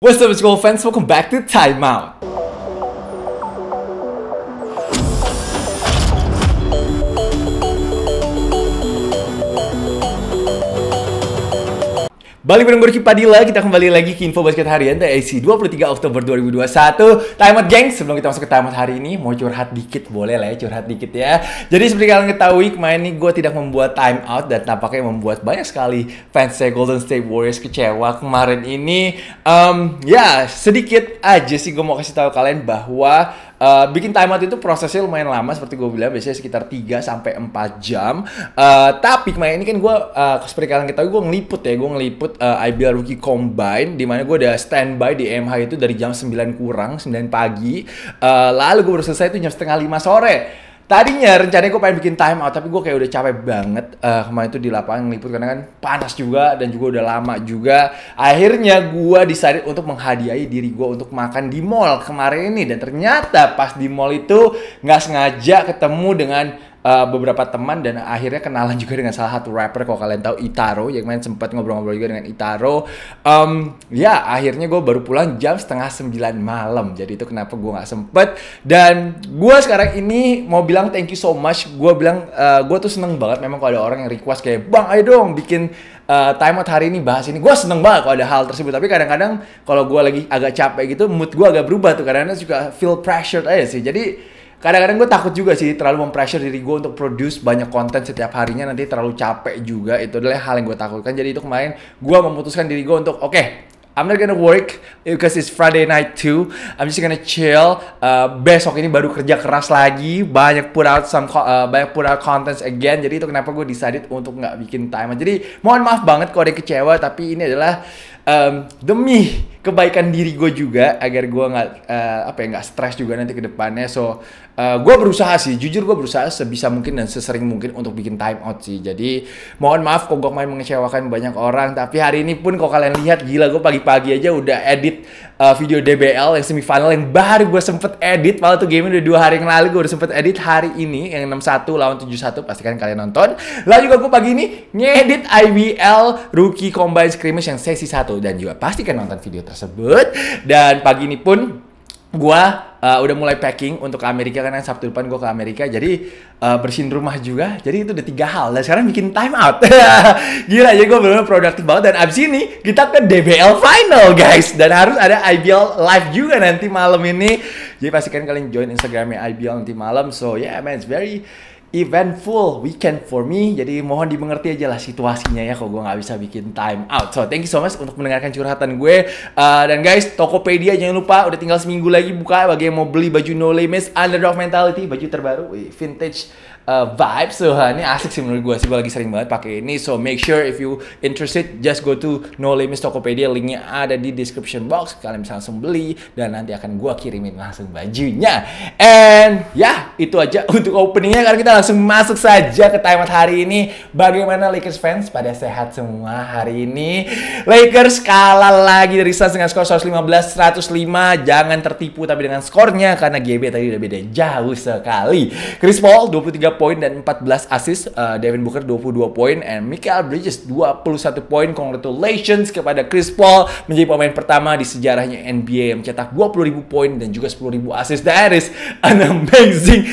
What's up, it's Gold fans. Welcome back to Timeout. Balik bareng Gorky Padilla, kita kembali lagi ke Info Basket Harian dari TAC 23 Oktober 2021. Time out, geng. Sebelum kita masuk ke time out hari ini, mau curhat dikit, boleh lah ya curhat dikit ya. Jadi seperti kalian ketahui, kemarin ini gue tidak membuat time out dan tampaknya membuat banyak sekali fans saya Golden State Warriors kecewa kemarin ini. Um, ya, sedikit aja sih gue mau kasih tahu kalian bahwa Uh, bikin timeout itu prosesnya lumayan lama seperti gue bilang biasanya sekitar 3 sampai empat jam. Uh, tapi kemarin ini kan gue uh, seperti kalian ketahui gue ngeliput ya, gue ngeliput uh, eh, IBL Rookie Combine di mana gue udah standby di MH itu dari jam 9 kurang, 9 pagi. Uh, lalu gue baru selesai itu jam setengah lima sore. Tadinya rencananya gue pengen bikin time out tapi gue kayak udah capek banget uh, kemarin itu di lapangan ngeliput karena kan panas juga dan juga udah lama juga. Akhirnya gue decided untuk menghadiahi diri gue untuk makan di mall kemarin ini dan ternyata pas di mall itu nggak sengaja ketemu dengan Eh, beberapa teman dan akhirnya kenalan juga dengan salah satu rapper kalau kalian tahu Itaro yang main sempat ngobrol-ngobrol juga dengan Itaro um, ya akhirnya gue baru pulang jam setengah sembilan malam jadi itu kenapa gue nggak sempet dan gue sekarang ini mau bilang thank you so much gue bilang uh, eh, gue tuh seneng banget memang kalau ada orang yang request kayak bang ayo dong bikin uh, time out hari ini bahas ini gue seneng banget kalau ada hal tersebut tapi kadang-kadang kalau gue lagi agak capek gitu mood gue agak berubah tuh karena kadang suka feel pressured aja sih jadi kadang-kadang gue takut juga sih terlalu mempressure diri gue untuk produce banyak konten setiap harinya nanti terlalu capek juga itu adalah hal yang gue takutkan jadi itu kemarin gue memutuskan diri gue untuk oke okay, I'm not gonna work because it's Friday night too. I'm just gonna chill. Uh, besok ini baru kerja keras lagi, banyak put out some uh, banyak put out contents again. Jadi itu kenapa gue decided untuk nggak bikin time Jadi mohon maaf banget kalau ada kecewa, tapi ini adalah um, demi kebaikan diri gue juga agar gue nggak uh, apa ya nggak stres juga nanti ke depannya. So Uh, eh, gue berusaha sih, jujur gue berusaha sebisa mungkin dan sesering mungkin untuk bikin time out sih. Jadi mohon maaf kok gue main mengecewakan banyak orang, tapi hari ini pun kok kalian lihat gila gue pagi-pagi aja udah edit uh, video DBL yang semifinal yang baru gue sempet edit. Malah tuh game udah dua hari yang lalu gue udah sempet edit hari ini yang 61 lawan 71 pastikan kalian nonton. Lalu juga gue pagi ini ngedit IBL Rookie Combine Scrimmage yang sesi satu dan juga pasti pastikan nonton video tersebut. Dan pagi ini pun gua uh, udah mulai packing untuk ke Amerika karena Sabtu depan gua ke Amerika jadi uh, bersihin rumah juga jadi itu udah tiga hal dan sekarang bikin time out gila ya gua benar-benar produktif banget dan abis ini kita ke DBL final guys dan harus ada IBL live juga nanti malam ini jadi pastikan kalian join Instagramnya IBL nanti malam so yeah man it's very eventful weekend for me. Jadi mohon dimengerti aja lah situasinya ya kalau gue nggak bisa bikin time out. So thank you so much untuk mendengarkan curhatan gue. Uh, dan guys, Tokopedia jangan lupa udah tinggal seminggu lagi buka bagi yang mau beli baju No Limits, Underdog Mentality, baju terbaru, vintage uh, so uh, ini asik sih menurut gue sih gue lagi sering banget pakai ini so make sure if you interested just go to No Limits Tokopedia linknya ada di description box kalian bisa langsung beli dan nanti akan gue kirimin langsung bajunya and ya yeah, itu aja untuk openingnya karena kita langsung masuk saja ke timeout hari ini bagaimana Lakers fans pada sehat semua hari ini Lakers kalah lagi dari Suns dengan skor 115-105 jangan tertipu tapi dengan skornya karena GB tadi udah beda jauh sekali Chris Paul 23 poin dan 14 assist. Uh, Devin Booker 22 poin and Michael Bridges 21 poin. Congratulations kepada Chris Paul menjadi pemain pertama di sejarahnya NBA yang mencetak 20.000 poin dan juga 10.000 assist. That is an amazing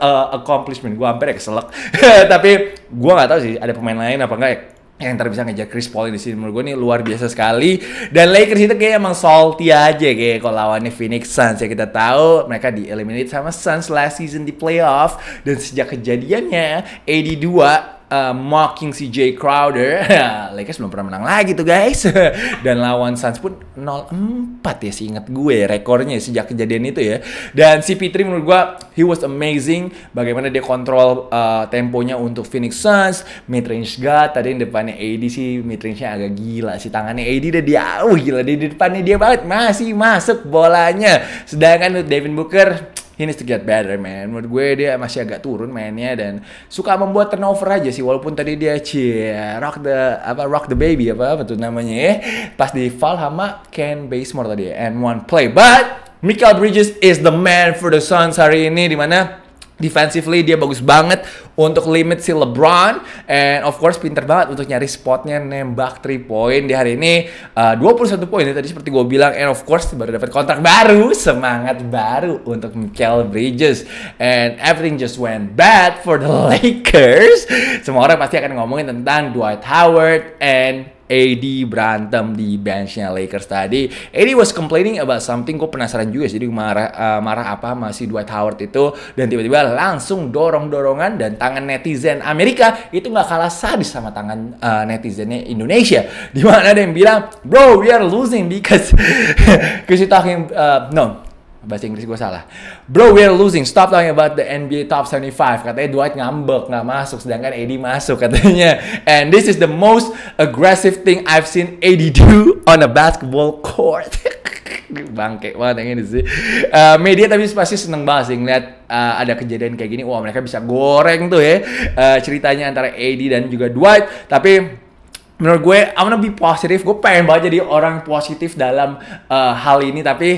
uh, accomplishment. Gue hampir ya keselak. Tapi gue nggak tau sih ada pemain lain apa enggak ya yang ntar bisa ngejar Chris Paul di sini menurut gue ini luar biasa sekali dan Lakers itu kayak emang salty aja kayak kalau lawannya Phoenix Suns ya kita tahu mereka di eliminate sama Suns last season di playoff dan sejak kejadiannya 82 uh, mocking si Jay Crowder. Lakers belum pernah menang lagi tuh guys. Dan lawan Suns pun 0-4 ya sih inget gue ya, rekornya ya, sejak kejadian itu ya. Dan si Pitri menurut gue he was amazing bagaimana dia kontrol uh, temponya untuk Phoenix Suns, Midrange God, tadi yang depannya AD sih midrange nya agak gila si tangannya AD udah dia oh gila di depannya dia banget masih masuk bolanya. Sedangkan Devin Booker he needs to get better man menurut gue dia masih agak turun mainnya dan suka membuat turnover aja sih walaupun tadi dia cie rock the apa rock the baby apa apa tuh namanya ya pas di foul sama Ken Basemore tadi and one play but Michael Bridges is the man for the Suns hari ini dimana defensively dia bagus banget untuk limit si LeBron and of course pinter banget untuk nyari spotnya nembak 3 point di hari ini eh, uh, 21 poin tadi seperti gue bilang and of course baru dapat kontrak baru semangat baru untuk Michael Bridges and everything just went bad for the Lakers semua orang pasti akan ngomongin tentang Dwight Howard and AD berantem di benchnya Lakers tadi. AD was complaining about something. Gue penasaran juga sih, jadi marah uh, marah apa masih Dwight Howard itu dan tiba-tiba langsung dorong dorongan dan tangan netizen Amerika itu nggak kalah sadis sama tangan uh, eh, netizennya Indonesia. Di mana ada yang bilang, bro, we are losing because because you talking uh, no bahasa Inggris gue salah. Bro, we're losing. Stop talking about the NBA Top 75. Katanya Dwight ngambek, nggak masuk. Sedangkan AD masuk katanya. And this is the most aggressive thing I've seen AD do on a basketball court. Bangke banget yang ini sih. Uh, media tapi pasti seneng banget sih ngeliat uh, ada kejadian kayak gini, wah mereka bisa goreng tuh ya uh, ceritanya antara AD dan juga Dwight. Tapi menurut gue, I wanna be positive. Gue pengen banget jadi orang positif dalam uh, hal ini, tapi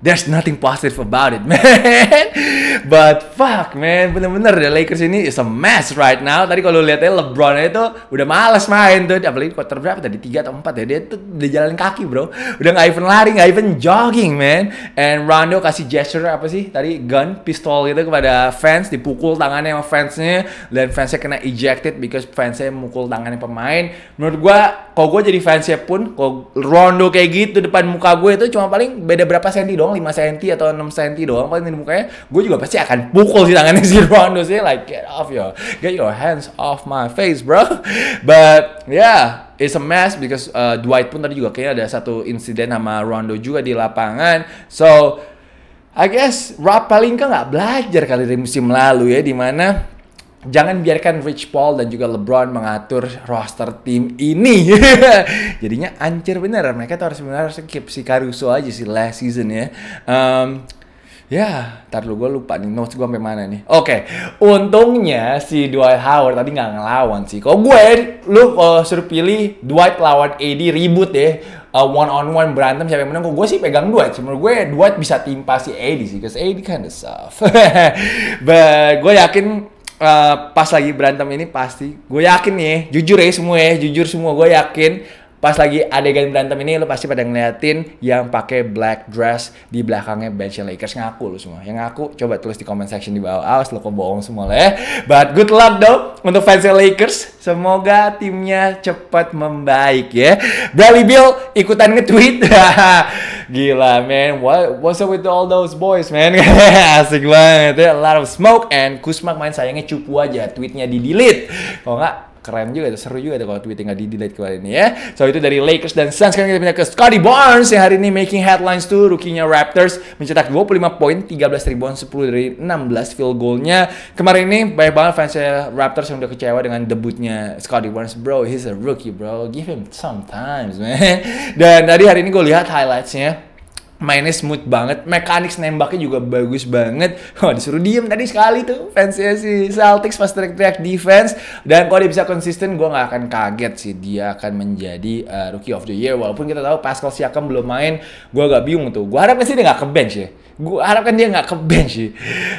there's nothing positive about it, man. But fuck man, bener-bener ya Lakers ini is a mess right now. Tadi kalau lihatnya LeBron itu udah malas main tuh, apalagi quarter berapa tadi tiga atau empat ya dia tuh udah jalan kaki bro, udah nggak even lari, nggak even jogging man. And Rondo kasih gesture apa sih tadi gun pistol gitu kepada fans, dipukul tangannya sama fansnya dan fansnya kena ejected because fansnya mukul tangannya pemain. Menurut gua, kalau gua jadi fansnya pun, kalau Rondo kayak gitu depan muka gue itu cuma paling beda berapa senti doang, 5 senti atau 6 senti doang paling di mukanya, gue juga pasti pasti akan pukul si tangannya si Rondo sih like get off your get your hands off my face bro but yeah it's a mess because uh, Dwight pun tadi juga kayaknya ada satu insiden sama Rondo juga di lapangan so I guess Rob Pelinka nggak belajar kali dari musim lalu ya dimana jangan biarkan Rich Paul dan juga LeBron mengatur roster tim ini. Jadinya ancur bener. Mereka tuh harus benar harus keep si Caruso aja sih last season ya. Um, ya ntar lu gue lupa nih notes gue sampai mana nih oke okay. untungnya si Dwight Howard tadi nggak ngelawan sih kalau gue ya, lu kalau eh, suruh pilih Dwight lawan AD ribut deh uh, eh, one on one berantem siapa yang menang Kok gue sih pegang Dwight Cuma gue ya, Dwight bisa timpa si AD sih cause AD kan of soft but gue yakin uh, pas lagi berantem ini pasti gue yakin nih jujur ya semua ya jujur semua gue yakin pas lagi adegan berantem ini lo pasti pada ngeliatin yang pakai black dress di belakangnya bench Lakers ngaku lo semua yang ngaku coba tulis di comment section di bawah awas lo kebohong semua lah ya but good luck dong untuk fans Lakers semoga timnya cepat membaik ya Bradley Bill ikutan nge-tweet gila man what what's up with all those boys man asik banget ya a lot of smoke and kusma main sayangnya cupu aja tweetnya di delete kalau nggak keren juga itu seru juga tuh kalau tweetnya nggak di-delete kemarin ini ya. So itu dari Lakers dan Suns. Sekarang kita pindah ke Scotty Barnes yang hari ini making headlines tuh. Rukinya Raptors mencetak 25 poin, 13 ribuan, 10 dari 16 field goalnya. Kemarin ini banyak banget fansnya Raptors yang udah kecewa dengan debutnya Scotty Barnes. Bro, he's a rookie bro, give him some times man. Dan tadi hari ini gue lihat highlightsnya mainnya smooth banget, mekanik nembaknya juga bagus banget. Oh, disuruh diem tadi sekali tuh fansnya si Celtics pas teriak-teriak defense. Dan kalau dia bisa konsisten, gue nggak akan kaget sih dia akan menjadi uh, Rookie of the Year. Walaupun kita tahu Pascal Siakam belum main, gue agak bingung tuh. Gue harapnya sih dia nggak ke bench ya. Gue harapkan dia nggak ke bench sih.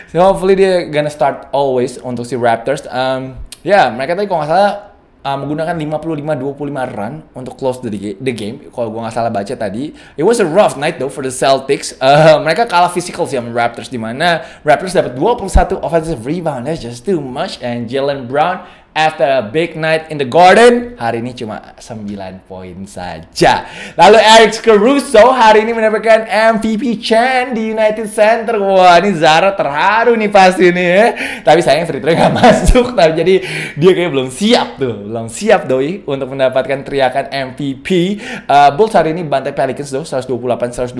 So hopefully dia gonna start always untuk si Raptors. Um, ya yeah, mereka tadi kalau nggak salah uh, menggunakan 55-25 run untuk close the, the game. Kalau gue nggak salah baca tadi, it was a rough night though for the Celtics. Uh, mereka kalah physical sih sama Raptors di mana Raptors dapat 21 offensive rebound. That's just too much and Jalen Brown After a big night in the garden, hari ini cuma 9 poin saja. Lalu Eric Caruso hari ini mendapatkan MVP Chan di United Center. Wah, ini Zara terharu nih pasti nih ya. Tapi sayang free throw nggak masuk. Tapi jadi dia kayak belum siap tuh. Belum siap doi untuk mendapatkan teriakan MVP. Uh, Bulls hari ini bantai Pelicans tuh 128-112.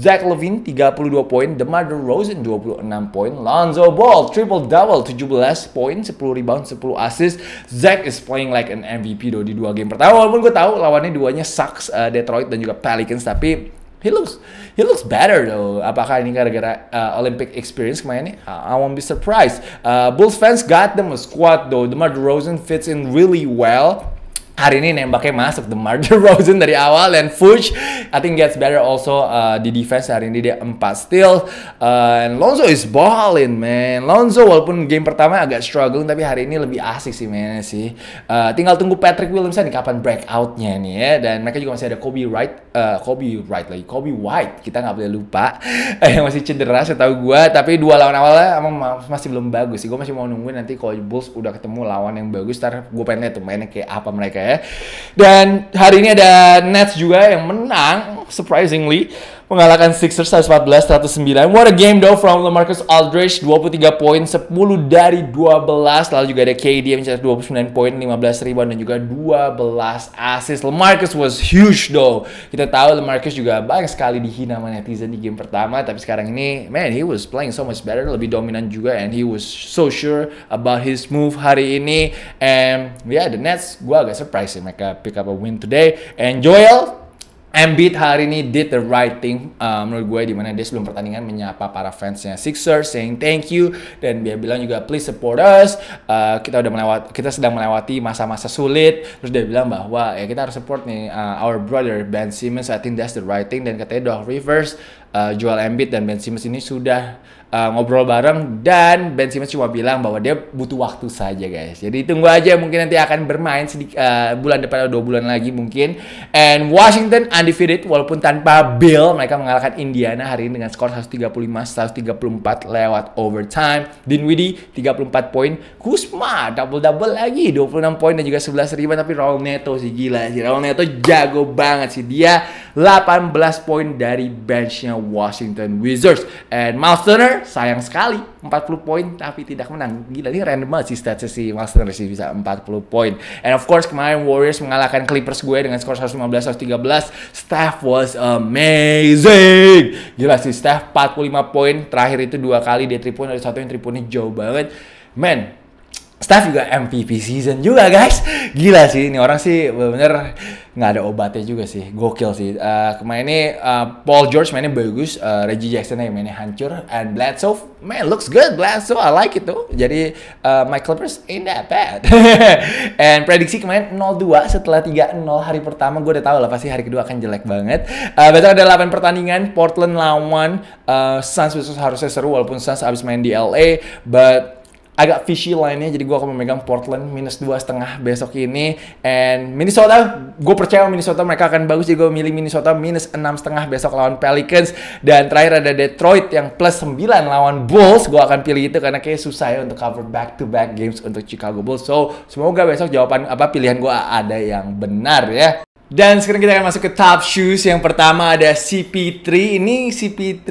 Zach Levine 32 poin. DeMar DeRozan 26 poin. Lonzo Ball triple-double 17 poin, 10 rebound, 10 assist. Zach is playing like an MVP though di dua game pertama. Walaupun gue tahu lawannya duanya sucks uh, Detroit dan juga Pelicans tapi he looks he looks better though. Apakah ini gara-gara uh, Olympic experience kemarin nih? I won't be surprised. Uh, Bulls fans got them a squad though. DeMar DeRozan fits in really well hari ini nembaknya masuk The Marder Rosen dari awal dan Fuchs I think gets better also uh, di defense hari ini dia 4 steal uh, and Lonzo is balling man Lonzo walaupun game pertama agak struggling tapi hari ini lebih asik sih man sih uh, tinggal tunggu Patrick Williamson kapan breakoutnya nih ya dan mereka juga masih ada Kobe Wright uh, Kobe Wright lagi Kobe White kita nggak boleh lupa yang masih cedera saya tahu gue tapi dua lawan awalnya emang masih belum bagus sih gue masih mau nungguin nanti kalau Bulls udah ketemu lawan yang bagus ntar gue pengen tuh mainnya kayak apa mereka dan hari ini ada Nets juga yang menang surprisingly mengalahkan Sixers 114-109. What a game though from LaMarcus Aldridge 23 poin 10 dari 12. Lalu juga ada KD yang mencetak 29 poin, 15 rebound dan juga 12 assist. LaMarcus was huge though. Kita tahu LaMarcus juga banyak sekali dihina sama netizen di game pertama, tapi sekarang ini man he was playing so much better, lebih dominan juga and he was so sure about his move hari ini. And yeah, the Nets gue agak surprise sih mereka pick up a win today. And Joel Embiid hari ini did the right thing uh, menurut gue di mana dia sebelum pertandingan menyapa para fansnya Sixers saying thank you dan dia bilang juga please support us uh, kita udah melewati kita sedang melewati masa-masa sulit terus dia bilang bahwa ya kita harus support nih uh, our brother Ben Simmons I think that's the right thing dan katanya Doc Rivers uh, jual Embiid dan Ben Simmons ini sudah uh, ngobrol bareng dan Ben Simmons cuma bilang bahwa dia butuh waktu saja guys. Jadi tunggu aja mungkin nanti akan bermain sedikit uh, eh, bulan depan atau dua bulan lagi mungkin. And Washington undefeated walaupun tanpa Bill mereka mengalahkan Indiana hari ini dengan skor 135-134 lewat overtime. Dinwiddie 34 poin, Kuzma double-double lagi 26 poin dan juga 11 ribuan tapi Raul Neto sih gila sih. Raul Neto jago banget sih dia 18 poin dari benchnya Washington Wizards. And Miles Turner sayang sekali 40 poin tapi tidak menang. Gila ini random banget sih statsnya si Miles Turner sih bisa 40 poin. And of course kemarin Warriors mengalahkan Clippers gue dengan skor 115-113. Steph was amazing. Gila sih Steph 45 poin terakhir itu dua kali dia 3 ada satu yang tripunnya jauh banget. Man, Steph juga MVP season juga guys. Gila sih ini orang sih bener-bener nggak ada obatnya juga sih gokil sih uh, kemarin ini uh, Paul George mainnya bagus uh, Reggie Jackson yang mainnya hancur and Bledsoe man looks good Bledsoe I like itu. jadi uh, my Clippers ain't that bad and prediksi kemarin 0-2 setelah 3-0 hari pertama gue udah tahu lah pasti hari kedua akan jelek banget uh, besok ada 8 pertandingan Portland lawan uh, Suns besok harusnya seru walaupun Suns abis main di LA but agak fishy lainnya jadi gue akan memegang Portland minus dua setengah besok ini and Minnesota gue percaya Minnesota mereka akan bagus jadi gue milih Minnesota minus enam setengah besok lawan Pelicans dan terakhir ada Detroit yang plus sembilan lawan Bulls gue akan pilih itu karena kayak susah ya untuk cover back to back games untuk Chicago Bulls so semoga besok jawaban apa pilihan gue ada yang benar ya dan sekarang kita akan masuk ke top shoes. Yang pertama ada CP3. Ini CP3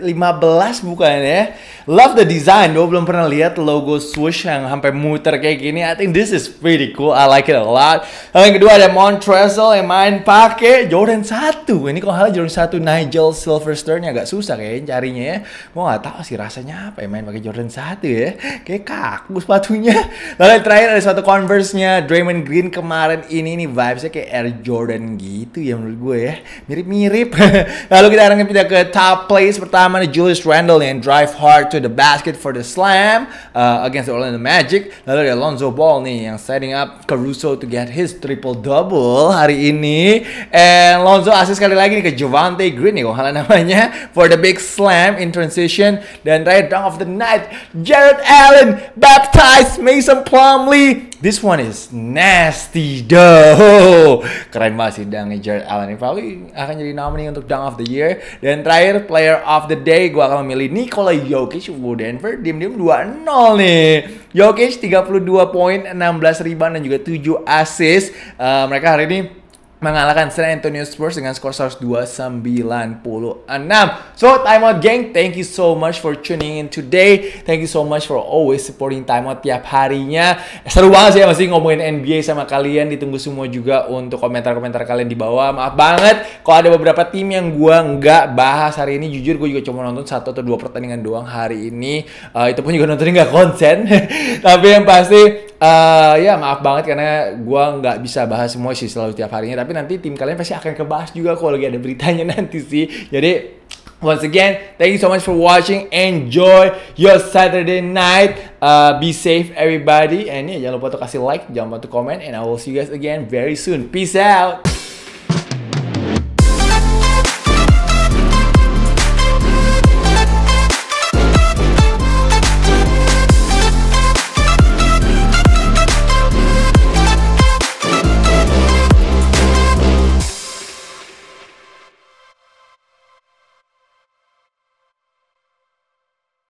15 eh, bukan ya? Love the design. Gue belum pernah lihat logo swoosh yang sampai muter kayak gini. I think this is pretty cool. I like it a lot. Lalu yang kedua ada Montrezl yang main pakai Jordan 1. Ini kalau halnya Jordan 1 Nigel Silverstone agak susah kayaknya carinya ya. Gue nggak tahu sih rasanya apa yang main pakai Jordan 1 ya. Kayak kaku sepatunya. Lalu yang terakhir ada sepatu Converse-nya Draymond Green kemarin ini nih vibes kayak Air Jordan Gordon gitu ya menurut gue ya. Mirip-mirip. Lalu kita akan pindah ke top place pertama nih Julius Randle yang drive hard to the basket for the slam uh, against the Orlando Magic. Lalu ada Lonzo Ball nih yang setting up Caruso to get his triple double hari ini. And Lonzo asis sekali lagi nih ke Javante Green nih kalau namanya for the big slam in transition dan right down of the night Jared Allen baptized Mason Plumlee This one is nasty though. Keren banget sih dang Jared Allen. Yang probably akan jadi nominee untuk Dunk of the Year. Dan terakhir Player of the Day gue akan memilih Nikola Jokic. Wow Denver diem-diem 2-0 nih. Jokic 32 poin, 16 ribuan dan juga 7 assist. Uh, mereka hari ini mengalahkan San Antonio Spurs dengan skor 102-96. So, Time Out Gang, thank you so much for tuning in today. Thank you so much for always supporting Time Out tiap harinya. Seru banget sih ya, masih ngomongin NBA sama kalian. Ditunggu semua juga untuk komentar-komentar kalian di bawah. Maaf banget kalau ada beberapa tim yang gua nggak bahas hari ini. Jujur, gue juga cuma nonton satu atau dua pertandingan doang hari ini. Uh, itu pun juga nontonnya nggak konsen. Tapi yang pasti Uh, ya maaf banget karena gue nggak bisa bahas semua sih selalu tiap harinya tapi nanti tim kalian pasti akan kebahas juga kalau lagi ada beritanya nanti sih jadi once again thank you so much for watching enjoy your Saturday night uh, be safe everybody and yeah, jangan lupa untuk kasih like jangan lupa untuk comment and I will see you guys again very soon peace out